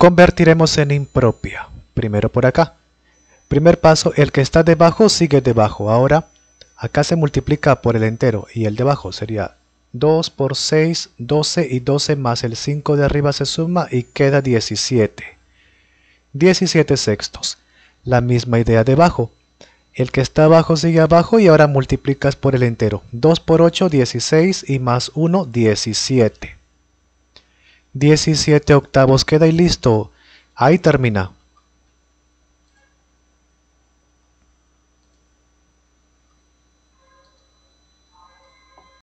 Convertiremos en impropia. Primero por acá. Primer paso, el que está debajo sigue debajo. Ahora, acá se multiplica por el entero y el debajo sería 2 por 6, 12 y 12 más el 5 de arriba se suma y queda 17. 17 sextos. La misma idea debajo. El que está abajo sigue abajo y ahora multiplicas por el entero. 2 por 8, 16 y más 1, 17. 17 octavos queda y listo. Ahí termina.